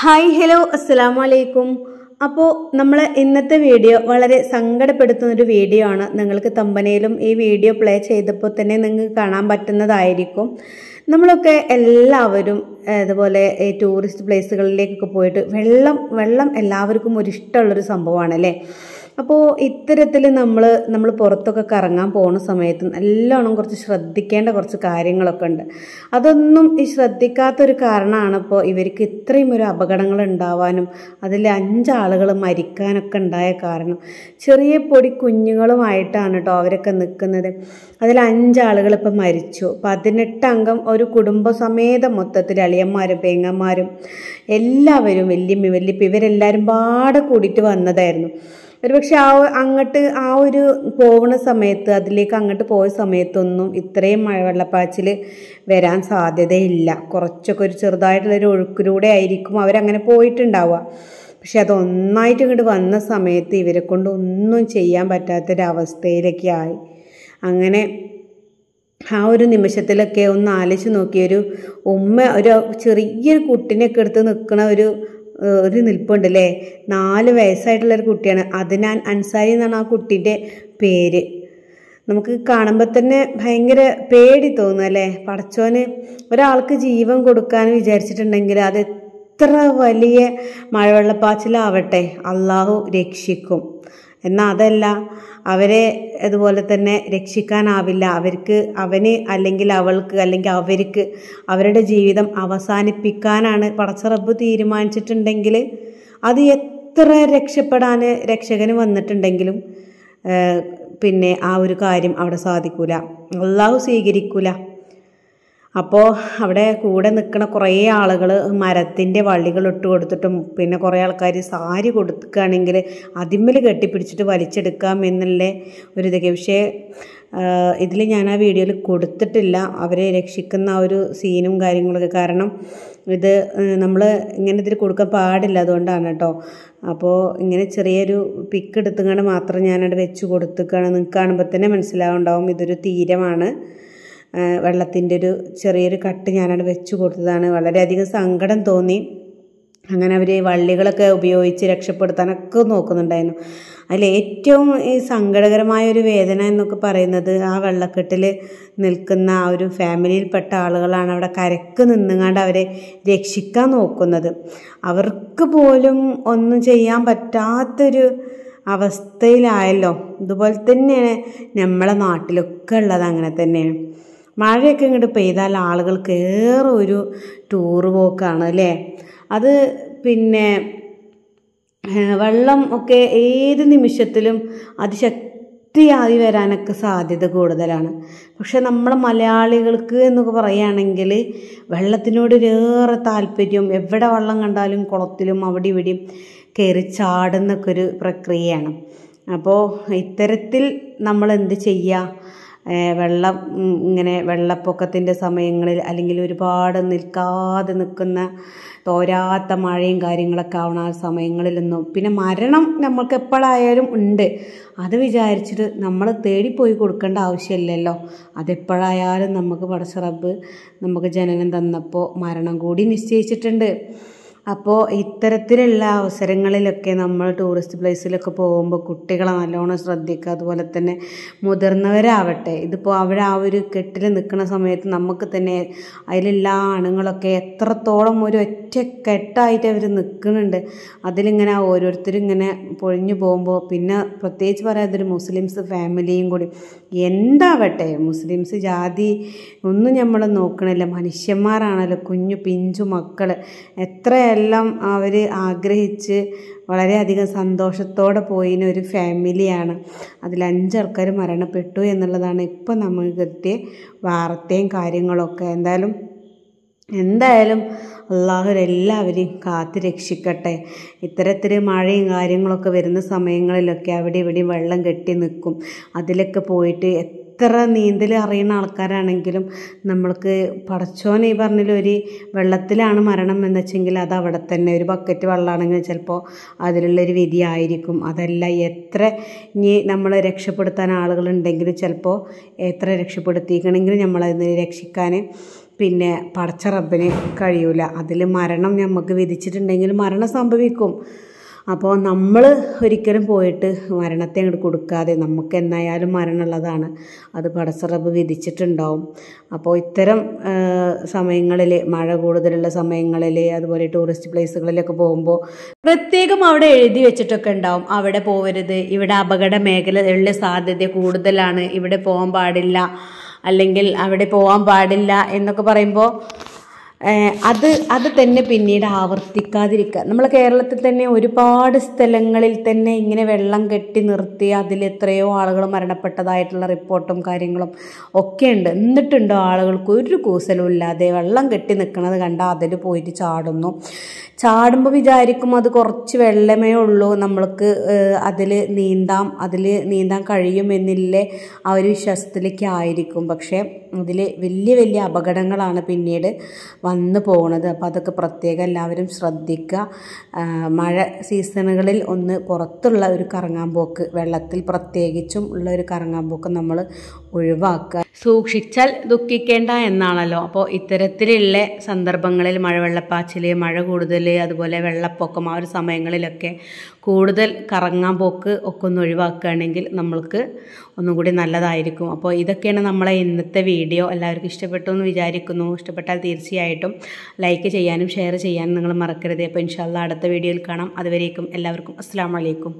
hi hello അസ്സാം വലൈക്കും അപ്പോൾ നമ്മൾ ഇന്നത്തെ വീഡിയോ വളരെ സങ്കടപ്പെടുത്തുന്നൊരു ഒരു വീഡിയോ ആണ് നിങ്ങൾക്ക് തമ്പനയിലും ഈ വീഡിയോ പ്ലേ ചെയ്തപ്പോൾ തന്നെ നിങ്ങൾക്ക് കാണാൻ പറ്റുന്നതായിരിക്കും നമ്മളൊക്കെ എല്ലാവരും അതുപോലെ ടൂറിസ്റ്റ് പ്ലേസുകളിലേക്കൊക്കെ പോയിട്ട് വെള്ളം വെള്ളം എല്ലാവർക്കും ഒരു ഇഷ്ടമുള്ളൊരു സംഭവമാണ് അപ്പോൾ ഇത്തരത്തിൽ നമ്മൾ നമ്മൾ പുറത്തൊക്കെ കറങ്ങാൻ പോകുന്ന സമയത്ത് നല്ലോണം കുറച്ച് ശ്രദ്ധിക്കേണ്ട കുറച്ച് കാര്യങ്ങളൊക്കെ ഉണ്ട് അതൊന്നും ഈ ശ്രദ്ധിക്കാത്തൊരു കാരണമാണ് ഇപ്പോൾ ഇവർക്ക് ഇത്രയും ഒരു അപകടങ്ങൾ ഉണ്ടാവാനും അതിൽ അഞ്ചാളുകൾ മരിക്കാനൊക്കെ ഉണ്ടായ കാരണം ചെറിയ പൊടി കുഞ്ഞുങ്ങളുമായിട്ടാണ് കേട്ടോ അവരൊക്കെ നിൽക്കുന്നത് അതിൽ അഞ്ചാളുകൾ ഇപ്പം മരിച്ചു പതിനെട്ട് അംഗം ഒരു കുടുംബസമേതം മൊത്തത്തിൽ അളിയന്മാരും പേങ്ങന്മാരും എല്ലാവരും വല്യമ്മ വല്യപ്പ ഇവരെല്ലാവരും പാടെ കൂടിയിട്ട് വന്നതായിരുന്നു ഒരുപക്ഷെ ആ അങ്ങോട്ട് ആ ഒരു പോകുന്ന സമയത്ത് അതിലേക്ക് അങ്ങോട്ട് പോയ സമയത്തൊന്നും ഇത്രയും വെള്ളപ്പാച്ചിൽ വരാൻ സാധ്യതയില്ല കുറച്ചൊക്കെ ഒരു ചെറുതായിട്ടുള്ളൊരു ഒഴുക്കിലൂടെ ആയിരിക്കും അവരങ്ങനെ പോയിട്ടുണ്ടാവുക പക്ഷെ അതൊന്നായിട്ട് ഇങ്ങോട്ട് വന്ന സമയത്ത് ഇവരെ കൊണ്ട് ഒന്നും ചെയ്യാൻ പറ്റാത്തൊരവസ്ഥയിലൊക്കെ ആയി അങ്ങനെ ആ ഒരു നിമിഷത്തിലൊക്കെ ഒന്ന് ആലോചിച്ച് നോക്കിയൊരു ഉമ്മ ഒരു ചെറിയൊരു കുട്ടിനെയൊക്കെ എടുത്ത് നിൽക്കുന്ന ഒരു ഒരു നിൽപ്പുണ്ട് അല്ലേ നാല് വയസ്സായിട്ടുള്ളൊരു ഒരു കുട്ടിയാണ് അതിനാൻ അൻസാരി എന്നാണ് ആ കുട്ടീൻ്റെ പേര് നമുക്ക് കാണുമ്പോൾ തന്നെ ഭയങ്കര പേടി തോന്നും അല്ലേ പടച്ചോന് ഒരാൾക്ക് ജീവൻ കൊടുക്കാൻ വിചാരിച്ചിട്ടുണ്ടെങ്കിൽ അത് എത്ര വലിയ മഴവെള്ളപ്പാച്ചിലാവട്ടെ അള്ളാഹു രക്ഷിക്കും എന്നാൽ അതല്ല അവരെ അതുപോലെ തന്നെ രക്ഷിക്കാനാവില്ല അവർക്ക് അവന് അല്ലെങ്കിൽ അവൾക്ക് അല്ലെങ്കിൽ അവർക്ക് അവരുടെ ജീവിതം അവസാനിപ്പിക്കാനാണ് പടച്ചറബ് തീരുമാനിച്ചിട്ടുണ്ടെങ്കിൽ അത് എത്ര രക്ഷപ്പെടാൻ രക്ഷകന് വന്നിട്ടുണ്ടെങ്കിലും പിന്നെ ആ ഒരു കാര്യം അവിടെ സാധിക്കൂല അള്ളാഹു സ്വീകരിക്കൂല അപ്പോൾ അവിടെ കൂടെ നിൽക്കുന്ന കുറേ ആളുകൾ മരത്തിൻ്റെ വള്ളികൾ ഇട്ട് കൊടുത്തിട്ടും പിന്നെ കുറേ ആൾക്കാർ സാരി കൊടുക്കുകയാണെങ്കിൽ അതിമ്മൽ കെട്ടിപ്പിടിച്ചിട്ട് വലിച്ചെടുക്കാം എന്നുള്ള ഒരു ഇതൊക്കെ പക്ഷേ ഇതിൽ ഞാൻ ആ വീഡിയോയിൽ കൊടുത്തിട്ടില്ല അവരെ രക്ഷിക്കുന്ന ആ ഒരു സീനും കാര്യങ്ങളൊക്കെ കാരണം ഇത് നമ്മൾ ഇങ്ങനെ ഇതിൽ കൊടുക്കാൻ പാടില്ല അതുകൊണ്ടാണ് കേട്ടോ അപ്പോൾ ഇങ്ങനെ ചെറിയൊരു പിക്ക് എടുത്തുകൊണ്ട് മാത്രം ഞാനവിടെ വെച്ച് കൊടുത്തുക്കാണ് നിങ്ങൾക്ക് കാണുമ്പോൾ തന്നെ മനസ്സിലാവുണ്ടാവും ഇതൊരു തീരമാണ് വെള്ളത്തിൻ്റെ ഒരു ചെറിയൊരു കട്ട് ഞാനവിടെ വെച്ച് കൊടുത്തതാണ് വളരെയധികം സങ്കടം തോന്നി അങ്ങനെ അവർ വള്ളികളൊക്കെ ഉപയോഗിച്ച് രക്ഷപ്പെടുത്താനൊക്കെ നോക്കുന്നുണ്ടായിരുന്നു അതിൽ ഏറ്റവും ഈ സങ്കടകരമായ ഒരു വേദന എന്നൊക്കെ പറയുന്നത് ആ വെള്ളക്കെട്ടിൽ നിൽക്കുന്ന ആ ഒരു ഫാമിലിയിൽപ്പെട്ട ആളുകളാണ് അവിടെ കരക്ക് നിന്നുകൊണ്ട് അവരെ രക്ഷിക്കാൻ നോക്കുന്നത് അവർക്ക് പോലും ഒന്നും ചെയ്യാൻ പറ്റാത്തൊരു അവസ്ഥയിലായല്ലോ ഇതുപോലെ തന്നെയാണ് നമ്മളെ നാട്ടിലൊക്കെ ഉള്ളത് അങ്ങനെ തന്നെയാണ് മഴയൊക്കെ ഇങ്ങോട്ട് പെയ്താൽ ആളുകൾക്ക് ഏറെ ഒരു ടൂറ് പോക്കാണ് അല്ലേ അത് പിന്നെ വെള്ളം ഒക്കെ ഏത് നിമിഷത്തിലും അതിശക്തി വരാനൊക്കെ സാധ്യത കൂടുതലാണ് പക്ഷെ നമ്മൾ മലയാളികൾക്ക് എന്നൊക്കെ പറയുകയാണെങ്കിൽ ഒരേറെ താല്പര്യം എവിടെ വെള്ളം കണ്ടാലും കുളത്തിലും അവിടെ ഇവിടെയും കയറി ചാടുന്നൊക്കെ ഒരു പ്രക്രിയയാണ് അപ്പോൾ ഇത്തരത്തിൽ നമ്മൾ എന്ത് ചെയ്യുക വെള്ളം ഇങ്ങനെ വെള്ളപ്പൊക്കത്തിൻ്റെ സമയങ്ങളിൽ അല്ലെങ്കിൽ ഒരുപാട് നിൽക്കാതെ നിൽക്കുന്ന തോരാത്ത മഴയും കാര്യങ്ങളൊക്കെ ആവണ ആ സമയങ്ങളിലൊന്നും പിന്നെ മരണം നമ്മൾക്ക് എപ്പോഴായാലും ഉണ്ട് അത് വിചാരിച്ചിട്ട് നമ്മൾ തേടിപ്പോയി കൊടുക്കേണ്ട ആവശ്യമില്ലല്ലോ അതെപ്പോഴായാലും നമുക്ക് പടച്ചറബ് നമുക്ക് ജനനം തന്നപ്പോൾ മരണം കൂടി നിശ്ചയിച്ചിട്ടുണ്ട് അപ്പോൾ ഇത്തരത്തിലുള്ള അവസരങ്ങളിലൊക്കെ നമ്മൾ ടൂറിസ്റ്റ് പ്ലേസിലൊക്കെ പോകുമ്പോൾ കുട്ടികളെ നല്ലോണം ശ്രദ്ധിക്കുക അതുപോലെ തന്നെ മുതിർന്നവരാവട്ടെ ഇതിപ്പോൾ അവിടെ ആ ഒരു കെട്ടിൽ നിൽക്കുന്ന സമയത്ത് നമുക്ക് തന്നെ അതിലെല്ലാ ആണുങ്ങളൊക്കെ എത്രത്തോളം ഒരു ഒറ്റ കെട്ടായിട്ട് അവർ നിൽക്കുന്നുണ്ട് അതിലിങ്ങനെ ഓരോരുത്തരും ഇങ്ങനെ പൊഴിഞ്ഞു പോകുമ്പോൾ പിന്നെ പ്രത്യേകിച്ച് പറയാതൊരു മുസ്ലിംസ് ഫാമിലിയും കൂടി എന്താവട്ടെ മുസ്ലിംസ് ജാതി ഒന്നും നമ്മൾ നോക്കണില്ല മനുഷ്യന്മാരാണല്ലോ കുഞ്ഞു പിഞ്ചു മക്കൾ എത്ര ഇതെല്ലാം അവർ ആഗ്രഹിച്ച് വളരെയധികം സന്തോഷത്തോടെ പോയിന് ഒരു ഫാമിലിയാണ് അതിൽ അഞ്ചാൾക്കാർ മരണപ്പെട്ടു എന്നുള്ളതാണ് ഇപ്പോൾ നമുക്ക് കിട്ടിയ വാർത്തയും കാര്യങ്ങളൊക്കെ എന്തായാലും എന്തായാലും അള്ളാഹു എല്ലാവരെയും കാത്തു രക്ഷിക്കട്ടെ ഇത്തരത്തിൽ മഴയും കാര്യങ്ങളൊക്കെ വരുന്ന സമയങ്ങളിലൊക്കെ അവിടെ ഇവിടെയും വെള്ളം കെട്ടി നിൽക്കും അതിലൊക്കെ പോയിട്ട് എത്ര നീന്തൽ അറിയുന്ന ആൾക്കാരാണെങ്കിലും നമ്മൾക്ക് പടച്ചോൻ ഈ പറഞ്ഞതിൽ ഒരു വെള്ളത്തിലാണ് മരണം എന്ന് വെച്ചെങ്കിൽ അത് അവിടെ തന്നെ ഒരു ബക്കറ്റ് വെള്ളമാണെങ്കിൽ ചിലപ്പോൾ അതിലുള്ളൊരു വിധി ആയിരിക്കും അതല്ല എത്ര ഇനി നമ്മൾ രക്ഷപ്പെടുത്താൻ ആളുകളുണ്ടെങ്കിലും ചിലപ്പോൾ എത്ര രക്ഷപ്പെടുത്തിക്കണമെങ്കിലും നമ്മളതിന് രക്ഷിക്കാൻ പിന്നെ പടച്ച റബ്ബിന് കഴിയൂല അതിൽ മരണം നമുക്ക് വിധിച്ചിട്ടുണ്ടെങ്കിൽ മരണം സംഭവിക്കും അപ്പോൾ നമ്മൾ ഒരിക്കലും പോയിട്ട് മരണത്തെ അങ്ങോട്ട് കൊടുക്കാതെ നമുക്ക് എന്നായാലും മരണമുള്ളതാണ് അത് പടസറബ് വിധിച്ചിട്ടുണ്ടാവും അപ്പോൾ ഇത്തരം സമയങ്ങളിൽ മഴ കൂടുതലുള്ള സമയങ്ങളിൽ അതുപോലെ ടൂറിസ്റ്റ് പ്ലേസുകളിലൊക്കെ പോകുമ്പോൾ പ്രത്യേകം അവിടെ എഴുതി വെച്ചിട്ടൊക്കെ ഉണ്ടാവും അവിടെ പോവരുത് ഇവിടെ അപകട മേഖലകളിലെ സാധ്യത കൂടുതലാണ് ഇവിടെ പോകാൻ പാടില്ല അല്ലെങ്കിൽ അവിടെ പോകാൻ പാടില്ല എന്നൊക്കെ പറയുമ്പോൾ അത് അത് തന്നെ പിന്നീട് ആവർത്തിക്കാതിരിക്കുക നമ്മൾ കേരളത്തിൽ തന്നെ ഒരുപാട് സ്ഥലങ്ങളിൽ തന്നെ ഇങ്ങനെ വെള്ളം കെട്ടി നിർത്തി അതിൽ എത്രയോ ആളുകൾ മരണപ്പെട്ടതായിട്ടുള്ള റിപ്പോർട്ടും കാര്യങ്ങളും ഒക്കെ ഉണ്ട് എന്നിട്ടുണ്ടോ ആളുകൾക്ക് ഒരു കൂസലും ഇല്ലാതെ വെള്ളം കെട്ടി നിൽക്കുന്നത് കണ്ട അതിൽ പോയിട്ട് ചാടുന്നു ചാടുമ്പോൾ വിചാരിക്കും അത് കുറച്ച് വെള്ളമേ ഉള്ളൂ നമ്മൾക്ക് അതിൽ നീന്താം അതിൽ നീന്താൻ കഴിയുമെന്നില്ലേ ആ ഒരു വിശ്വാസത്തിലേക്ക് ആയിരിക്കും പക്ഷേ അതിൽ വലിയ വലിയ അപകടങ്ങളാണ് പിന്നീട് വന്നു പോകണത് അപ്പോൾ അതൊക്കെ പ്രത്യേകം എല്ലാവരും ശ്രദ്ധിക്കുക മഴ സീസണുകളിൽ ഒന്ന് പുറത്തുള്ള ഒരു കറങ്ങാൻ പോക്ക് വെള്ളത്തിൽ പ്രത്യേകിച്ചും ഉള്ള ഒരു കറങ്ങാൻ പോക്ക് നമ്മൾ ഒഴിവാക്കുക സൂക്ഷിച്ചാൽ ദുഃഖിക്കേണ്ട എന്നാണല്ലോ അപ്പോൾ ഇത്തരത്തിലുള്ള സന്ദർഭങ്ങളിൽ മഴവെള്ളപ്പാച്ചിൽ മഴ കൂടുതൽ അതുപോലെ വെള്ളപ്പൊക്കം ആ ഒരു സമയങ്ങളിലൊക്കെ കൂടുതൽ കറങ്ങാൻ പോക്ക് ഒക്കെ ഒന്ന് ഒഴിവാക്കുകയാണെങ്കിൽ നമ്മൾക്ക് ഒന്നും കൂടി നല്ലതായിരിക്കും അപ്പോൾ ഇതൊക്കെയാണ് നമ്മളെ ഇന്നത്തെ വീഡിയോ എല്ലാവർക്കും ഇഷ്ടപ്പെട്ടു എന്ന് വിചാരിക്കുന്നു ഇഷ്ടപ്പെട്ടാൽ തീർച്ചയായിട്ടും ലൈക്ക് ചെയ്യാനും ഷെയർ ചെയ്യാനും നിങ്ങൾ മറക്കരുത് അപ്പോൾ ഇൻഷാല്ല അടുത്ത വീഡിയോയിൽ കാണാം അതുവരേക്കും എല്ലാവർക്കും അസ്സാം വലൈക്കും